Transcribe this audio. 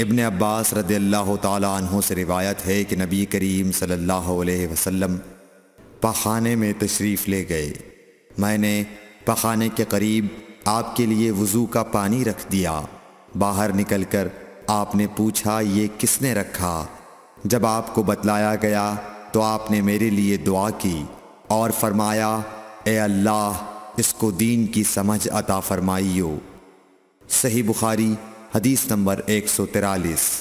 इबन अब्बास रद अल्लाह तहों से रिवायत है कि नबी करीम सल्लल्लाहु अलैहि वसल्लम पखाने में तशरीफ़ ले गए मैंने पखाने के करीब आपके लिए वज़ू का पानी रख दिया बाहर निकलकर आपने पूछा ये किसने रखा जब आपको बतलाया गया तो आपने मेरे लिए दुआ की और फरमाया ए अल्लाह इसको दीन की समझ अता फरमाइयो सही बुखारी हदीस नंबर एक सौ तिरालीस